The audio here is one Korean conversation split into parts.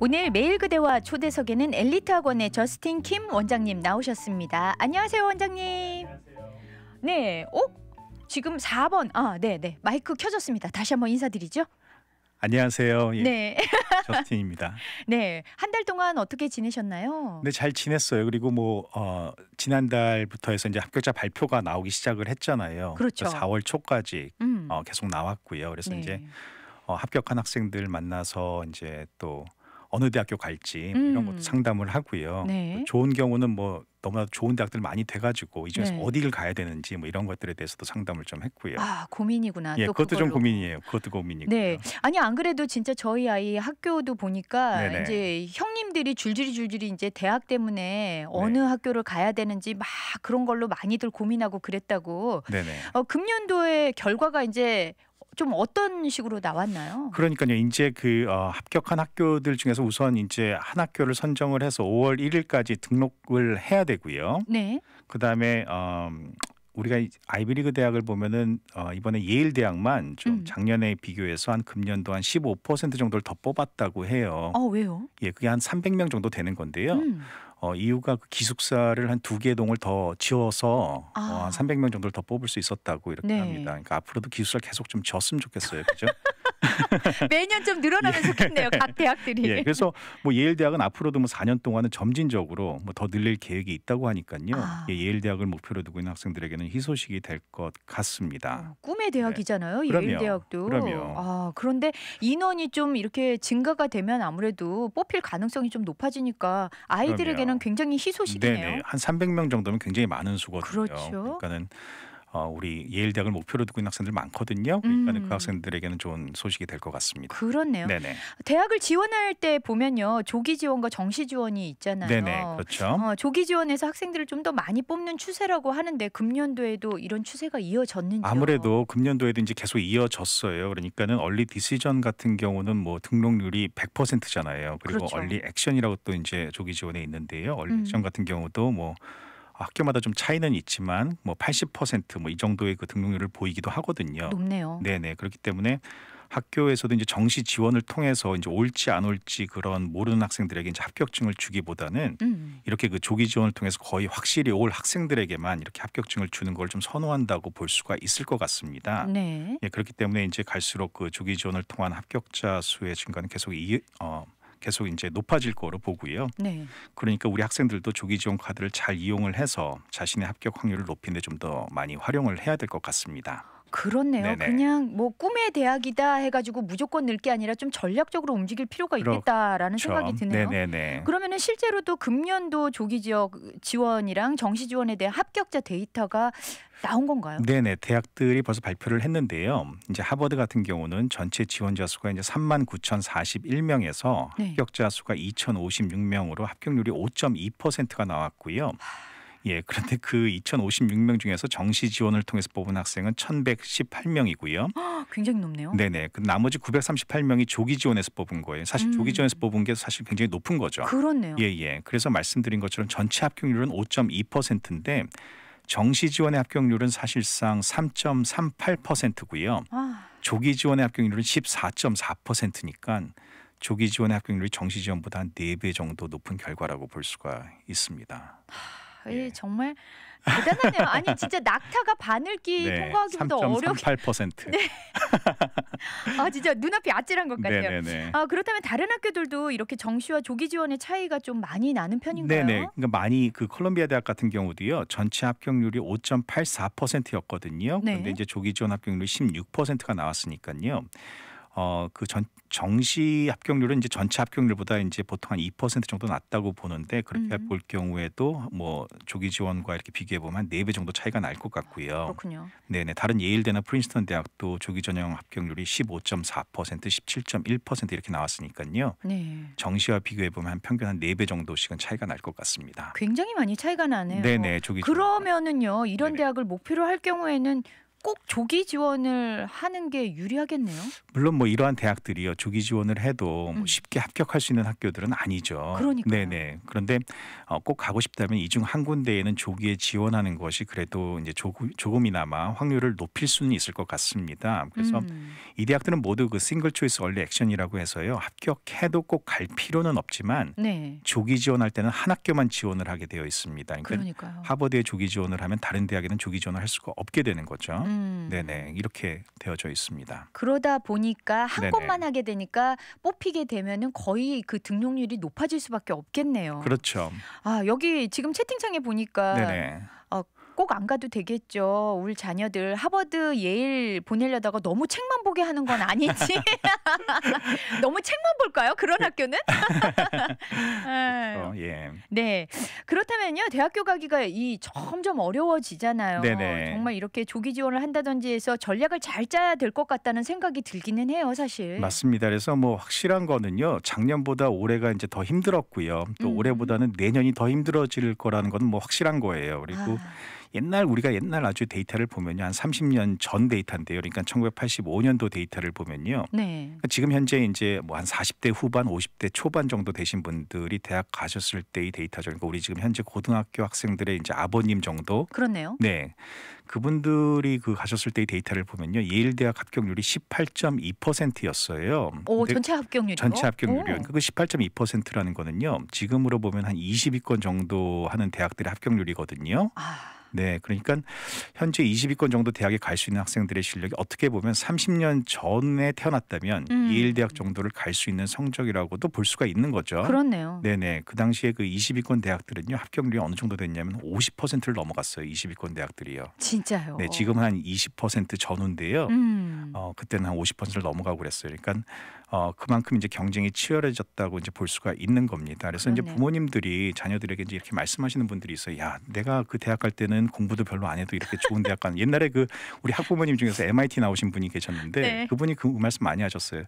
오늘 매일 그대와 초대석에는 엘리트 학원의 저스틴 킴 원장님 나오셨습니다. 안녕하세요, 원장님. 네, 어? 지금 4번. 아, 네, 네. 마이크 켜졌습니다. 다시 한번 인사드리죠. 안녕하세요. 예. 네. 저스틴입니다. 네. 한 달 동안 어떻게 지내셨나요? 네, 잘 지냈어요. 그리고 뭐 어, 지난달부터 해서 이제 합격자 발표가 나오기 시작을 했잖아요. 그렇죠. 4월 초까지 음. 어, 계속 나왔고요. 그래서 네. 이제 어, 합격한 학생들 만나서 이제 또 어느 대학교 갈지 음. 이런 것도 음. 상담을 하고요. 네. 좋은 경우는 뭐 너무나 좋은 대학들 많이 돼가지고 이 중에서 네. 어디를 가야 되는지 뭐 이런 것들에 대해서도 상담을 좀 했고요. 아 고민이구나. 예, 그것도 그걸로. 좀 고민이에요. 그것도 고민이고. 네, 아니 안 그래도 진짜 저희 아이 학교도 보니까 네네. 이제 형님들이 줄줄이 줄줄이 이제 대학 때문에 네. 어느 네. 학교를 가야 되는지 막 그런 걸로 많이들 고민하고 그랬다고. 네네. 어, 금년도에 결과가 이제 좀 어떤 식으로 나왔나요? 그러니까요. 이제 그 어, 합격한 학교들 중에서 우선 이제 한 학교를 선정을 해서 5월 1일까지 등록을 해야 되고요. 네. 그다음에 어, 우리가 아이비리그 대학을 보면은 어, 이번에 예일 대학만 좀 음. 작년에 비교해서 한 금년도 한 15% 정도를 더 뽑았다고 해요. 아 왜요? 예, 그게 한 300명 정도 되는 건데요. 음. 어, 이유가 그 기숙사를 한 두 개 동을 더 지어서 어, 아. 어, 한 300명 정도를 더 뽑을 수 있었다고 이렇게 네. 합니다. 그러니까 앞으로도 기숙사를 계속 좀졌으면 좋겠어요. 그죠? 매년 좀 늘어나면 예. 좋겠네요. 각 대학들이. 예. 그래서 뭐 예일 대학은 앞으로도 뭐 4년 동안은 점진적으로 뭐 더 늘릴 계획이 있다고 하니까요. 아. 예, 예일 대학을 목표로 두고 있는 학생들에게는 희소식이 될 것 같습니다. 어, 꿈의 대학이잖아요. 네. 예일 대학도. 그럼요. 아, 그런데 인원이 좀 이렇게 증가가 되면 아무래도 뽑힐 가능성이 좀 높아지니까 아이들에게는 때는 굉장히 희소식이네요. 네한 300명 정도면 굉장히 많은 수거든요. 그렇죠. 그러니까는 어, 우리 예일 대학을 목표로 두고 있는 학생들 많거든요. 그러니까 그 음. 그 학생들에게는 좋은 소식이 될 것 같습니다. 그렇네요. 네네. 대학을 지원할 때 보면요, 조기 지원과 정시 지원이 있잖아요. 네네, 그렇죠. 어, 조기 지원에서 학생들을 좀 더 많이 뽑는 추세라고 하는데 금년도에도 이런 추세가 이어졌는지 아무래도 금년도에도 이제 계속 이어졌어요. 그러니까는 얼리 디시전 같은 경우는 뭐 등록률이 100%잖아요. 그리고 그렇죠. 얼리 액션이라고 또 이제 조기 지원에 있는데요. 얼리 액션 음. 같은 경우도 뭐 학교마다 좀 차이는 있지만 뭐 80%뭐 이 정도의 그 등록률을 보이기도 하거든요. 높네요. 네네 그렇기 때문에 학교에서도 이제 정시 지원을 통해서 이제 옳지 안 옳지 그런 모르는 학생들에게 이제 합격증을 주기보다는 음. 이렇게 그 조기 지원을 통해서 거의 확실히 올 학생들에게만 이렇게 합격증을 주는 걸 좀 선호한다고 볼 수가 있을 것 같습니다. 네. 예, 그렇기 때문에 이제 갈수록 그 조기 지원을 통한 합격자 수의 증가는 계속 이, 어, 계속 이제 높아질 거로 보고요. 네. 그러니까 우리 학생들도 조기 지원 카드를 잘 이용을 해서 자신의 합격 확률을 높이는 데 좀 더 많이 활용을 해야 될 것 같습니다. 그렇네요. 네네. 그냥 뭐 꿈의 대학이다 해가지고 무조건 늘게 아니라 좀 전략적으로 움직일 필요가 그렇죠. 있겠다라는 그렇죠. 생각이 드네요. 네네네. 그러면은 실제로도 금년도 조기 지역 지원이랑 정시 지원에 대한 합격자 데이터가 나온 건가요? 네네 대학들이 벌써 발표를 했는데요. 이제 하버드 같은 경우는 전체 지원자 수가 이제 3만 9,041명에서 네. 합격자 수가 2,056명으로 합격률이 5.2%가 나왔고요. 하... 예, 그런데 그 2,056명 중에서 정시 지원을 통해서 뽑은 학생은 1,118명이고요. 허, 굉장히 높네요. 네네. 그 나머지 938명이 조기 지원에서 뽑은 거예요. 사실 음. 조기 지원에서 뽑은 게 사실 굉장히 높은 거죠. 그렇네요. 예, 예. 그래서 말씀드린 것처럼 전체 합격률은 5.2%인데 정시 지원의 합격률은 사실상 3.38%고요. 아. 조기 지원의 합격률은 14.4%니까 조기 지원의 합격률이 정시 지원보다 한 4배 정도 높은 결과라고 볼 수가 있습니다. 하. 예. 예. 정말 대단하네요. 아니 진짜 낙타가 바늘기 네, 통과하기도 어렵게. 3.38%. 네. 아 진짜 눈앞이 아찔한 것 같아요. 네네네. 아 그렇다면 다른 학교들도 이렇게 정시와 조기 지원의 차이가 좀 많이 나는 편인가요? 네네. 그러니까 많이 그 콜롬비아 대학 같은 경우도요. 전체 합격률이 5.84%였거든요. 네. 런데 이제 조기 지원 합격률이 16%가 나왔으니까요. 어그 전 정시 합격률은 이제 전체 합격률보다 이제 보통 한 2% 정도 낮다고 보는데 그렇게 음. 볼 경우에도 뭐 조기 지원과 이렇게 비교해 보면 한네배 정도 차이가 날 것 같고요. 그렇군요. 네네 다른 예일대나 프린스턴 대학도 조기 전형 합격률이 15.4% 17.1% 이렇게 나왔으니까요. 네. 정시와 비교해 보면 한 평균 한 네 배 정도씩은 차이가 날 것 같습니다. 굉장히 많이 차이가 나네요. 네네 조기 그러면은요 이런 네네. 대학을 목표로 할 경우에는 꼭 조기 지원을 하는 게 유리하겠네요. 물론 뭐 이러한 대학들이요 조기 지원을 해도 뭐 음. 쉽게 합격할 수 있는 학교들은 아니죠. 그러니까. 네네. 그런데 어, 꼭 가고 싶다면 이 중 한 군데에는 조기에 지원하는 것이 그래도 이제 조금, 이나마 확률을 높일 수는 있을 것 같습니다. 그래서 음. 이 대학들은 모두 그 싱글 초이스 원리 액션이라고 해서요 합격해도 꼭 갈 필요는 없지만 네. 조기 지원할 때는 한 학교만 지원을 하게 되어 있습니다. 그러니까 하버드에 조기 지원을 하면 다른 대학에는 조기 지원을 할 수가 없게 되는 거죠. 음. 네네 이렇게 되어져 있습니다. 그러다 보니까 한 네네. 곳만 하게 되니까 뽑히게 되면은 거의 그 등록률이 높아질 수밖에 없겠네요. 그렇죠. 아 여기 지금 채팅창에 보니까 네네. 꼭안 가도 되겠죠. 우리 자녀들 하버드 예일 보내려다가 너무 책만 보게 하는 건 아니지. 너무 책만 볼까요? 그런 네. 학교는? 그렇죠. 예. 네. 그렇다면요. 대학교 가기가 이 점점 어려워지잖아요. 네네. 네. 정말 이렇게 조기 지원을 한다든지 해서 전략을 잘 짜야 될 것 같다는 생각이 들기는 해요, 사실. 맞습니다. 그래서 뭐 확실한 거는요. 작년보다 올해가 이제 더 힘들었고요. 또 음. 올해보다는 내년이 더 힘들어질 거라는 건 뭐 확실한 거예요. 그리고 아. 옛날 우리가 옛날 아주 데이터를 보면요. 한 30년 전 데이터인데요. 그러니까 1985년도 데이터를 보면요. 네. 그러니까 지금 현재 이제 뭐 한 40대 후반, 50대 초반 정도 되신 분들이 대학 가셨을 때의 데이터죠. 그러니까 우리 지금 현재 고등학교 학생들의 이제 아버님 정도. 그렇네요. 네. 그분들이 그 가셨을 때의 데이터를 보면요. 예일 대학 합격률이 18.2%였어요. 오, 전체 합격률이요? 전체 합격률이요. 그러니까 그 18.2%라는 거는요. 지금으로 보면 한 20위권 정도 하는 대학들의 합격률이거든요. 아. 네, 그러니까 현재 20위권 정도 대학에 갈 수 있는 학생들의 실력이 어떻게 보면 30년 전에 태어났다면 음. 예일 대학 정도를 갈 수 있는 성적이라고도 볼 수가 있는 거죠. 그렇네요. 네, 네. 그 당시에 그 20위권 대학들은요 합격률이 어느 정도 됐냐면 50%를 넘어갔어요. 20위권 대학들이요. 진짜요? 네, 지금 한 20% 전후인데요. 음. 어, 그때는 한 50%를 넘어가고 그랬어요. 그러니까 어, 그만큼 이제 경쟁이 치열해졌다고 이제 볼 수가 있는 겁니다. 그래서 그렇네요. 이제 부모님들이 자녀들에게 이제 이렇게 말씀하시는 분들이 있어요. 야, 내가 그 대학 갈 때는 나는 공부도 별로 안 해도 이렇게 좋은 대학 가는 옛날에 그 우리 학부모님 중에서 MIT 나오신 분이 계셨는데 네. 그분이 그 말씀 많이 하셨어요.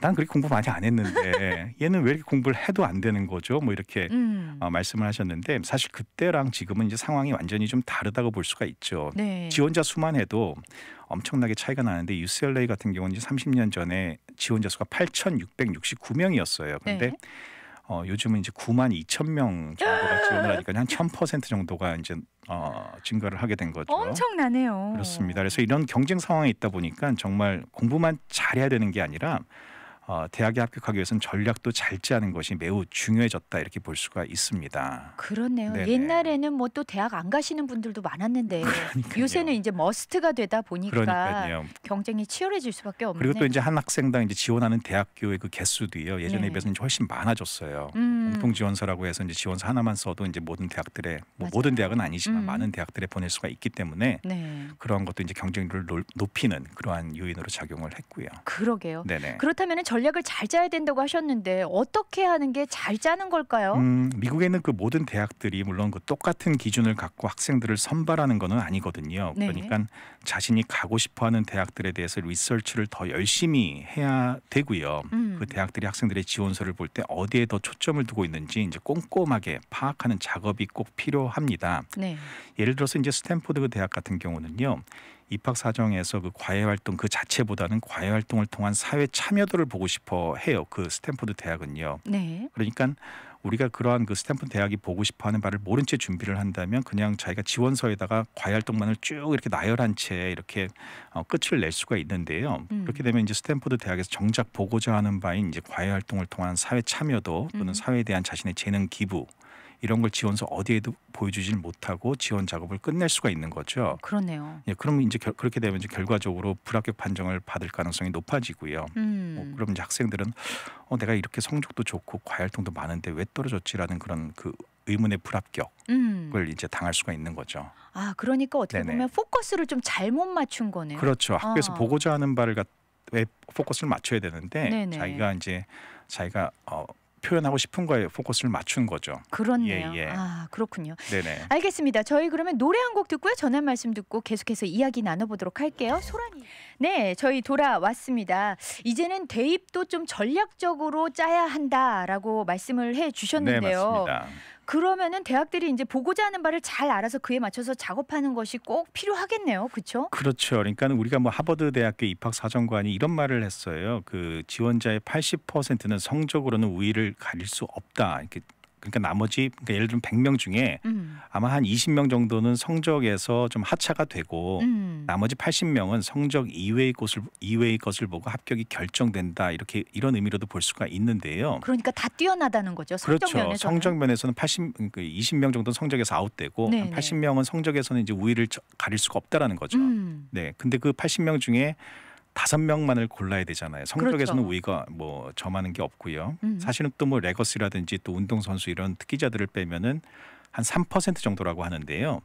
난 그렇게 공부 많이 안 했는데 얘는 왜 이렇게 공부를 해도 안 되는 거죠? 뭐 이렇게 음. 어, 말씀을 하셨는데 사실 그때랑 지금은 이제 상황이 완전히 좀 다르다고 볼 수가 있죠. 네. 지원자 수만 해도 엄청나게 차이가 나는데 UCLA 같은 경우는 이제 30년 전에 지원자 수가 8,669명이었어요. 근데 네. 어, 요즘은 이제 9만 2천 명 정도가 지원을 하니까 한1000% 정도가 이제 어, 증가를 하게 된 거죠. 엄청나네요. 그렇습니다. 그래서 이런 경쟁 상황에 있다 보니까 정말 공부만 잘해야 되는 게 아니라 어, 대학에 합격하기 위해서는 전략도 잘 짜는 것이 매우 중요해졌다 이렇게 볼 수가 있습니다. 그렇네요. 네네. 옛날에는 뭐 또 대학 안 가시는 분들도 많았는데 그러니까요. 요새는 이제 머스트가 되다 보니까 그러니까요. 경쟁이 치열해질 수밖에 없네요. 그리고 또 이제 한 학생당 이제 지원하는 대학교의 그 개수도요 예전에 네 비해서 이 훨씬 많아졌어요. 음. 공통 지원서라고 해서 이제 지원서 하나만 써도 이제 모든 대학들의 뭐 모든 대학은 아니지만 음. 많은 대학들에 보낼 수가 있기 때문에 네. 그러한 것도 이제 경쟁률을 높이는 그러한 요인으로 작용을 했고요. 그러게요. 네네. 그렇다면은 전략을 잘 짜야 된다고 하셨는데 어떻게 하는 게 잘 짜는 걸까요? 음, 미국에는 그 모든 대학들이 물론 그 똑같은 기준을 갖고 학생들을 선발하는 것 아니거든요. 네. 그러니까 자신이 가고 싶어하는 대학들에 대해서 리서치를 더 열심히 해야 되고요. 음. 그 대학들이 학생들의 지원서를 볼 때 어디에 더 초점을 두고 있는지 이제 꼼꼼하게 파악하는 작업이 꼭 필요합니다. 네. 예를 들어서 이제 스탠포드 그 대학 같은 경우는요. 입학 사정에서 그 과외 활동 그 자체보다는 과외 활동을 통한 사회 참여도를 보고 싶어 해요. 그스탠퍼드 대학은요. 네. 그러니까 우리가 그러한 그 스탠포드 대학이 보고 싶어하는 바를 모른 채 준비를 한다면 그냥 자기가 지원서에다가 과외 활동만을 쭉 이렇게 나열한 채 이렇게 어, 끝을 낼 수가 있는데요. 음. 그렇게 되면 이제 스탠퍼드 대학에서 정작 보고자 하는 바인 이제 과외 활동을 통한 사회 참여도 또는 음. 사회에 대한 자신의 재능 기부 이런 걸 지원서 어디에도 보여주질 못하고 지원 작업을 끝낼 수가 있는 거죠. 그러네요. 예, 그럼 이제 결, 그렇게 되면 이제 결과적으로 불합격 판정을 받을 가능성이 높아지고요. 뭐 음. 뭐 그럼 이제 학생들은 어, 내가 이렇게 성적도 좋고 과열통도 많은데 왜 떨어졌지라는 그런 그 의문의 불합격을 음. 이제 당할 수가 있는 거죠. 아, 그러니까 어떻게 네네. 보면 포커스를 좀 잘못 맞춘 거네요. 그렇죠. 학교에서 아. 보고자 하는 바를 갖왜 포커스를 맞춰야 되는데 네네. 자기가 이제 자기가 어 표현하고 싶은 거에 포커스를 맞춘 거죠. 그렇네요. 예, 예. 아 그렇군요. 네네. 알겠습니다. 저희 그러면 노래 한 곡 듣고요. 전한 말씀 듣고 계속해서 이야기 나눠보도록 할게요. 소란이. 네, 저희 돌아왔습니다. 이제는 대입도 좀 전략적으로 짜야 한다라고 말씀을 해주셨는데요. 네, 맞습니다. 그러면은 대학들이 이제 보고자 하는 바를 잘 알아서 그에 맞춰서 작업하는 것이 꼭 필요하겠네요. 그렇죠? 그렇죠. 그러니까 우리가 뭐 하버드 대학교 입학 사정관이 이런 말을 했어요. 그 지원자의 80%는 성적으로는 우위를 가릴 수 없다. 이렇게 그러니까 나머지 그러니까 예를 들면 100명 중에 음. 아마 한 20명 정도는 성적에서 좀 하차가 되고 음. 나머지 80명은 성적 이외의 것을 이외의 것을 보고 합격이 결정된다 이렇게 이런 의미로도 볼 수가 있는데요. 그러니까 다 뛰어나다는 거죠. 성적 그렇죠. 면에서 성적 면에서는 80 그러니까 20명 정도 는 성적에서 아웃되고 네네. 한 80명은 성적에서는 이제 우위를 가릴 수가 없다라는 거죠. 음. 네. 근데 그 80명 중에 다섯 명만을 골라야 되잖아요. 성적에서는 그렇죠. 우리가 뭐 점하는 게 없고요. 음. 사실은 또뭐 레거스라든지 또 뭐 운동 선수 이런 특기자들을 빼면은 한 3% 정도라고 하는데요.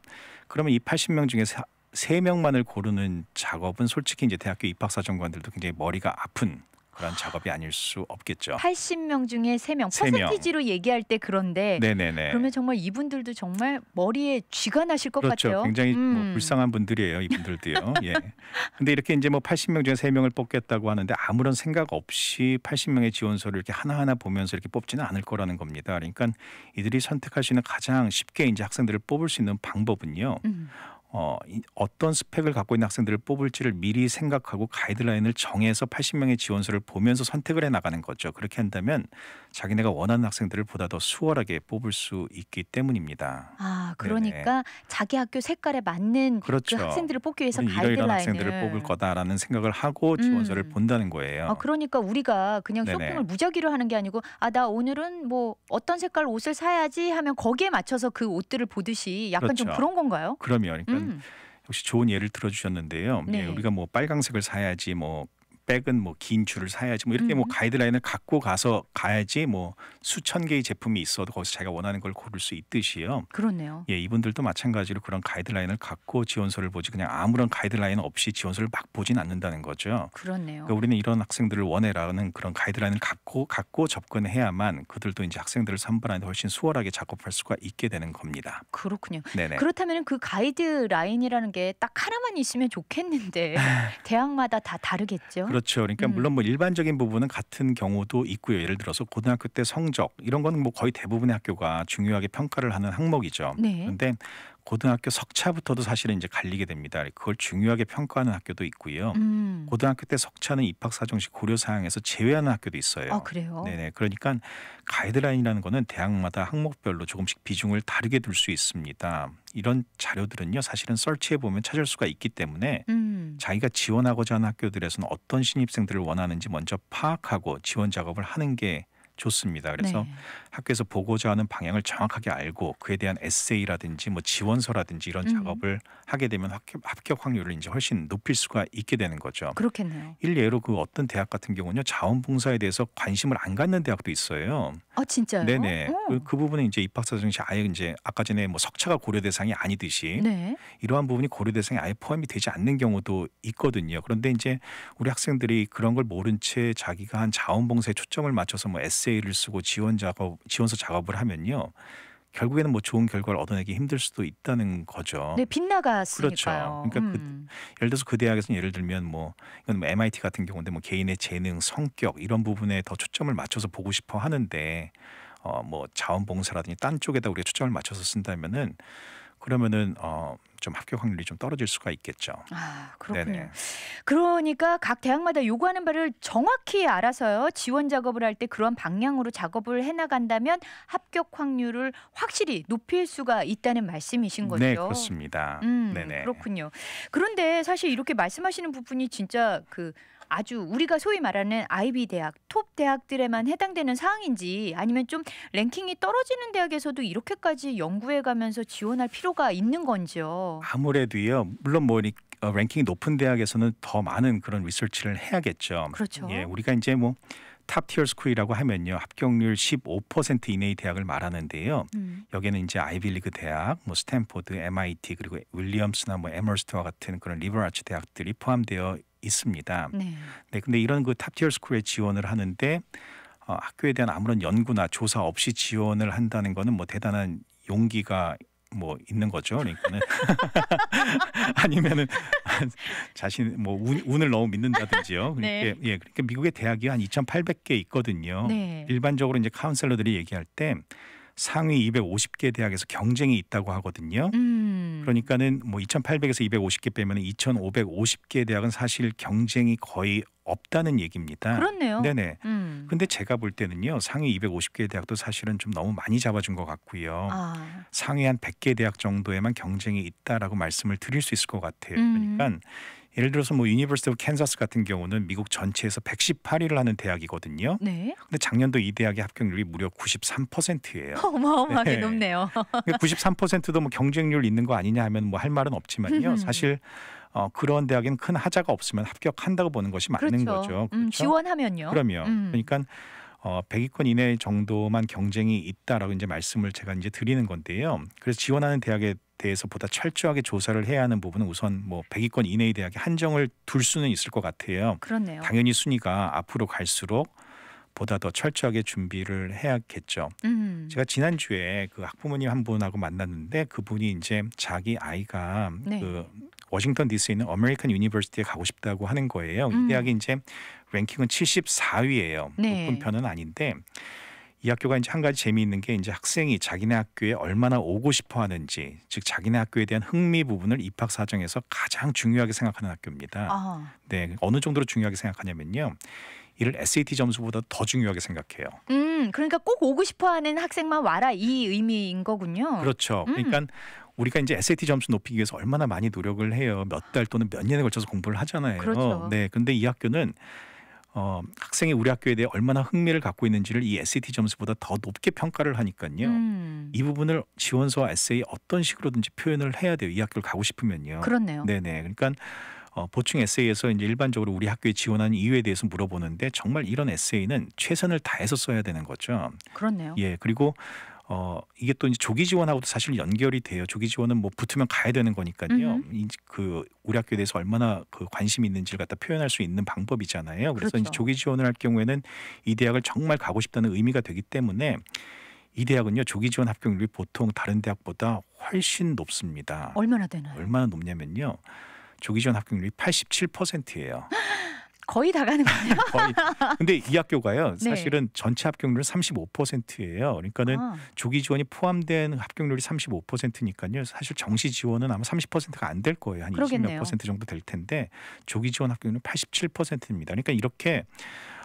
그러면 이 80명 중에 사, 3명만을 고르는 작업은 솔직히 이제 대학교 입학사정관들도 굉장히 머리가 아픈 그런 작업이 아닐 수 없겠죠. 80명 중에 3명. 3명. 퍼센티지로 얘기할 때 그런데 네네네. 그러면 정말 이분들도 정말 머리에 쥐가 나실 것 그렇죠. 같아요. 굉장히 뭐 음. 뭐 불쌍한 분들이에요. 이분들도요. 예. 근데 이렇게 이제 뭐 80명 중에 3명을 뽑겠다고 하는데 아무런 생각 없이 80명의 지원서를 이렇게 하나하나 보면서 이렇게 뽑지는 않을 거라는 겁니다. 그러니까 이들이 선택할 수 있는 가장 쉽게 이제 학생들을 뽑을 수 있는 방법은요. 음. 어, 어떤 스펙을 갖고 있는 학생들을 뽑을지를 미리 생각하고 가이드라인을 정해서 80명의 지원서를 보면서 선택을 해 나가는 거죠. 그렇게 한다면 자기네가 원하는 학생들을 보다 더 수월하게 뽑을 수 있기 때문입니다. 아, 그러니까 네네. 자기 학교 색깔에 맞는 그 그렇죠. 그 학생들을 뽑기 위해서 가이드라인을 학생들을 뽑을 거다라는 생각을 하고 음. 지원서를 음. 본다는 거예요. 아, 그러니까 우리가 그냥 네네. 쇼핑을 무작위로 하는 게 아니고 아, 나 오늘은 뭐 어떤 색깔 옷을 사야지 하면 거기에 맞춰서 그 옷들을 보듯이 약간 그렇죠. 좀 그런 건가요? 그럼요. 그러니까 음. 음. 음. 역시 좋은 예를 들어주셨는데요. 예, 네. 예, 우리가 뭐 빨강색을 사야지 뭐 백은 뭐 긴 줄을 사야지 뭐 이렇게 뭐 음. 뭐 가이드라인을 갖고 가서 가야지 뭐 수천 개의 제품이 있어도 거기서 자기가 원하는 걸 고를 수 있듯이요. 그렇네요. 예, 이분들도 마찬가지로 그런 가이드라인을 갖고 지원서를 보지 그냥 아무런 가이드라인 없이 지원서를 막 보진 않는다는 거죠. 그렇네요. 그러니까 우리는 이런 학생들을 원해라는 그런 가이드라인을 갖고 갖고 접근해야만 그들도 이제 학생들을 선발하는데 훨씬 수월하게 작업할 수가 있게 되는 겁니다. 그렇군요. 네네. 그렇다면 그 가이드라인이라는 게 딱 하나만 있으면 좋겠는데 대학마다 다 다르겠죠. 그렇죠. 그러니까 음. 물론 뭐 일반적인 부분은 같은 경우도 있고요. 예를 들어서 고등학교 때 성적 이런 거는 뭐 거의 대부분의 학교가 중요하게 평가를 하는 항목이죠. 네. 그런데 고등학교 석차부터도 사실은 이제 갈리게 됩니다. 그걸 중요하게 평가하는 학교도 있고요. 음. 고등학교 때 석차는 입학 사정식 고려 사항에서 제외하는 학교도 있어요. 아, 그래요? 네네. 그러니까 가이드라인이라는 거는 대학마다 항목별로 조금씩 비중을 다르게 둘 수 있습니다. 이런 자료들은요 사실은 설치해 보면 찾을 수가 있기 때문에 음. 자기가 지원하고자 하는 학교들에서는 어떤 신입생들을 원하는지 먼저 파악하고 지원 작업을 하는 게 좋습니다. 그래서 네. 학교에서 보고자 하는 방향을 정확하게 알고 그에 대한 에세이라든지 뭐 지원서라든지 이런 음. 작업을 하게 되면 합격, 합격 확률을 이제 훨씬 높일 수가 있게 되는 거죠. 그렇겠네요. 일례로 그 어떤 대학 같은 경우는요 자원봉사에 대해서 관심을 안 갖는 대학도 있어요. 아 진짜요? 네네. 그, 그 부분은 이제 입학사 정시 아예 이제 아까 전에 뭐 석차가 고려 대상이 아니듯이 네. 이러한 부분이 고려 대상이 아예 포함이 되지 않는 경우도 있거든요. 그런데 이제 우리 학생들이 그런 걸 모른 채 자기가 한 자원봉사에 초점을 맞춰서 뭐 에세이를 쓰고 지원 작업 지원서 작업을 하면요. 결국에는 뭐 좋은 결과를 얻어내기 힘들 수도 있다는 거죠. 네, 빗나갔으니까요. 그렇죠. 그러니까 그 음. 그, 예를 들어서 그 대학에서는 예를 들면 뭐 이건 뭐 MIT 같은 경우인데 뭐 개인의 재능, 성격 이런 부분에 더 초점을 맞춰서 보고 싶어 하는데 어 뭐 자원봉사라든지 딴 쪽에다 우리가 초점을 맞춰서 쓴다면은 그러면은 어, 좀 합격 확률이 좀 떨어질 수가 있겠죠. 아 그렇군요. 네네. 그러니까 각 대학마다 요구하는 바를 정확히 알아서요 지원 작업을 할 때 그런 방향으로 작업을 해나간다면 합격 확률을 확실히 높일 수가 있다는 말씀이신 네, 거죠. 네 그렇습니다. 음, 네네. 그렇군요. 그런데 사실 이렇게 말씀하시는 부분이 진짜 그 아주 우리가 소위 말하는 아이비 대학, 톱 대학들에만 해당되는 사항인지 아니면 좀 랭킹이 떨어지는 대학에서도 이렇게까지 연구해 가면서 지원할 필요가 있는 건지요? 아무래도요. 물론 뭐 어, 랭킹이 높은 대학에서는 더 많은 그런 리서치를 해야겠죠. 그렇죠. 예, 우리가 이제 뭐 탑티어 스쿨이라고 하면요. 합격률 15% 이내의 대학을 말하는데요. 음. 여기는 이제 아이비리그 대학, 뭐 스탠포드, MIT 그리고 윌리엄스나 뭐 에머스트와 같은 그런 리버아츠 대학들이 포함되어 있습니다. 네. 네 근데 이런 그 탑티어 스쿨에 지원을 하는데 어, 학교에 대한 아무런 연구나 조사 없이 지원을 한다는 거는 뭐 대단한 용기가 뭐 있는 거죠. 그러니까는 아니면은 자신 뭐 운, 운을 너무 믿는다든지요. 네. 그러니까 네. 예, 그러니까 미국의 대학이 한 2,800개 있거든요. 네. 일반적으로 이제 카운셀러들이 얘기할 때 상위 250개 대학에서 경쟁이 있다고 하거든요. 음. 그러니까는 뭐 2,800에서 250개 빼면 2,550개 대학은 사실 경쟁이 거의 없다는 얘기입니다. 그렇네요. 네네. 음. 근데 제가 볼 때는요 상위 250개 대학도 사실은 좀 너무 많이 잡아준 것 같고요. 아. 상위 한 100개 대학 정도에만 경쟁이 있다라고 말씀을 드릴 수 있을 것 같아요. 음. 그러니까 예를 들어서 뭐 유니버시티 오브 캔자스 같은 경우는 미국 전체에서 118위를 하는 대학이거든요. 네. 근데 작년도 이 대학의 합격률이 무려 93%예요. 어마어마하게 네. 높네요. 93%도 그러니까 뭐 경쟁률 있는 거 아니냐 하면 뭐 할 말은 없지만요. 사실 어, 그런 대학에는 큰 하자가 없으면 합격한다고 보는 것이 그렇죠. 맞는 거죠. 음, 그렇죠? 음, 지원하면요. 그럼요. 음. 그러니까 어, 100위권 이내 정도만 경쟁이 있다라고 이제 말씀을 제가 이제 드리는 건데요. 그래서 지원하는 대학에 대해서 보다 철저하게 조사를 해야 하는 부분은 우선 뭐 100위권 이내의 대학에 한정을 둘 수는 있을 것 같아요. 그렇네요. 당연히 순위가 앞으로 갈수록 보다 더 철저하게 준비를 해야겠죠. 음. 제가 지난 주에 그 학부모님 한 분하고 만났는데 그분이 이제 자기 아이가 네. 그 워싱턴 DC에 있는 아메리칸 유니버시티에 가고 싶다고 하는 거예요. 음. 이 대학이 이제 랭킹은 74위예요. 네. 높은 편은 아닌데 이 학교가 이제 한 가지 재미있는 게 이제 학생이 자기네 학교에 얼마나 오고 싶어 하는지 즉 자기네 학교에 대한 흥미 부분을 입학 사정에서 가장 중요하게 생각하는 학교입니다. 아하. 네. 어느 정도로 중요하게 생각하냐면요. 이를 SAT 점수보다 더 중요하게 생각해요. 음, 그러니까 꼭 오고 싶어 하는 학생만 와라 이 의미인 거군요. 그렇죠. 음. 그러니까 우리가 이제 SAT 점수 높이기 위해서 얼마나 많이 노력을 해요. 몇 달 또는 몇 년에 걸쳐서 공부를 하잖아요. 그렇죠. 네. 근데 이 학교는 어, 학생이 우리 학교에 대해 얼마나 흥미를 갖고 있는지를 이 SAT 점수보다 더 높게 평가를 하니까요. 음. 이 부분을 지원서와 에세이 어떤 식으로든지 표현을 해야 돼요. 이 학교를 가고 싶으면요. 그렇네요. 네네. 그러니까 어, 보충 에세이에서 이제 일반적으로 우리 학교에 지원하는 이유에 대해서 물어보는데 정말 이런 에세이는 최선을 다해서 써야 되는 거죠. 그렇네요. 예, 그리고 어 이게 또 이제 조기 지원하고도 사실 연결이 돼요. 조기 지원은 뭐 붙으면 가야 되는 거니까요. 이, 그 우리 학교에 대해서 얼마나 그 관심이 있는지를 갖다 표현할 수 있는 방법이잖아요. 그래서 그렇죠. 이제 조기 지원을 할 경우에는 이 대학을 정말 가고 싶다는 의미가 되기 때문에 이 대학은요 조기 지원 합격률이 보통 다른 대학보다 훨씬 높습니다. 얼마나 되나요? 얼마나 높냐면요 조기 지원 합격률이 87%예요. 거의 다가는거예요 거의. 근데 이 학교가요. 네. 사실은 네. 전체 합격률 35%예요. 그러니까는 아. 조기 지원이 포함된 합격률이 35%니까요. 사실 정시 지원은 아마 30%가 안 될 거예요. 한 20몇 퍼센트 정도 될 텐데 조기 지원 합격률은 87%입니다. 그러니까 이렇게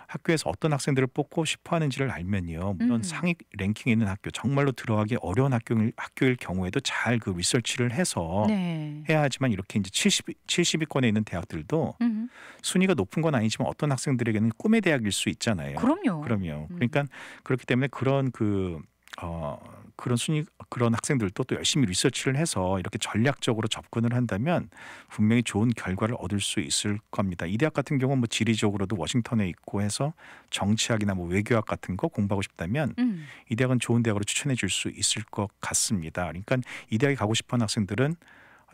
학교에서 어떤 학생들을 뽑고 싶어 하는지를 알면요. 물론 음. 상위 랭킹에 있는 학교 정말로 들어가기 어려운 학교일, 학교일 경우에도 잘 그 리서치를 해서 네. 해야 하지만 이렇게 이제 70 70위권에 있는 대학들도 음. 순위가 높은 건 아니지만 어떤 학생들에게는 꿈의 대학일 수 있잖아요. 그럼요. 그럼요. 음. 그러니까 그렇기 때문에 그런 그 어, 그런 순위 그런 학생들도 또 열심히 리서치를 해서 이렇게 전략적으로 접근을 한다면 분명히 좋은 결과를 얻을 수 있을 겁니다. 이 대학 같은 경우는 뭐 지리적으로도 워싱턴에 있고 해서 정치학이나 뭐 외교학 같은 거 공부하고 싶다면 음. 이 대학은 좋은 대학으로 추천해 줄 수 있을 것 같습니다. 그러니까 이 대학에 가고 싶은 학생들은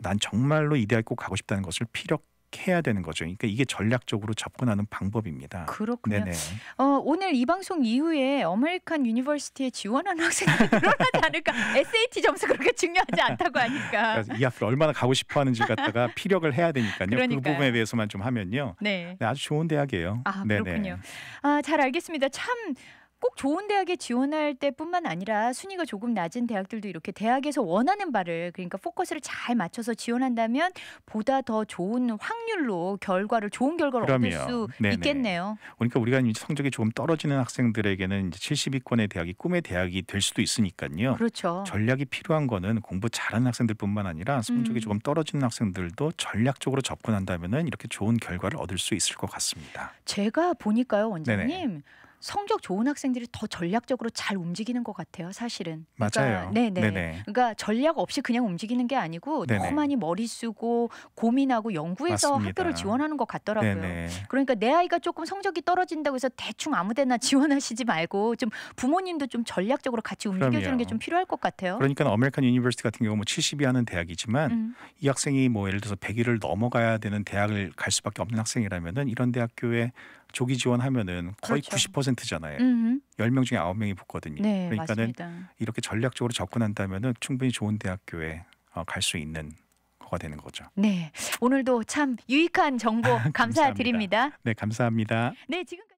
난 정말로 이 대학에 꼭 가고 싶다는 것을 피력 해야 되는 거죠. 그러니까 이게 전략적으로 접근하는 방법입니다. 그렇군요. 네네. 어, 오늘 이 방송 이후에 어메리칸 유니버시티에 지원하는 학생들이 늘어나지 않을까. SAT 점수 그렇게 중요하지 않다고 하니까. 이학으로 얼마나 가고 싶어 하는지 갖다가 피력을 해야 되니까요. 그 그러니까요. 그 부분에 대해서만 좀 하면요. 네. 네 아주 좋은 대학이에요. 아, 그렇군요. 아, 잘 알겠습니다. 참꼭 좋은 대학에 지원할 때뿐만 아니라 순위가 조금 낮은 대학들도 이렇게 대학에서 원하는 바를 그러니까 포커스를 잘 맞춰서 지원한다면 보다 더 좋은 확률로 결과를 좋은 결과를 그럼요. 얻을 수 네네. 있겠네요. 그러니까 우리가 성적이 조금 떨어지는 학생들에게는 이제 70위권의 대학이 꿈의 대학이 될 수도 있으니까요. 그렇죠. 전략이 필요한 거는 공부 잘하는 학생들뿐만 아니라 성적이 음. 조금 떨어지는 학생들도 전략적으로 접근한다면 이렇게 좋은 결과를 얻을 수 있을 것 같습니다. 제가 보니까요, 원장님. 네네. 성적 좋은 학생들이 더 전략적으로 잘 움직이는 것 같아요, 사실은. 그러니까, 네네. 네네. 그러니까 전략 없이 그냥 움직이는 게 아니고 네네. 너무 많이 머리 쓰고 고민하고 연구해서 맞습니다. 학교를 지원하는 것 같더라고요. 네네. 그러니까 내 아이가 조금 성적이 떨어진다고 해서 대충 아무데나 지원하시지 말고 좀 부모님도 좀 전략적으로 같이 움직여주는 게 좀 필요할 것 같아요. 그러니까 아메리칸 유니버시티 같은 경우 뭐 70이 하는 대학이지만 음. 이 학생이 뭐 예를 들어서 100위를 넘어가야 되는 대학을 갈 수밖에 없는 학생이라면은 이런 대학교에 조기 지원하면은 거의 그렇죠. 90%잖아요. 음흠. 10명 중에 9명이 붙거든요. 네, 그러니까는 맞습니다. 이렇게 전략적으로 접근한다면은 충분히 좋은 대학교에 어, 갈수 있는 거가 되는 거죠. 네. 오늘도 참 유익한 정보 감사드립니다. 네, 감사합니다. 네, 지금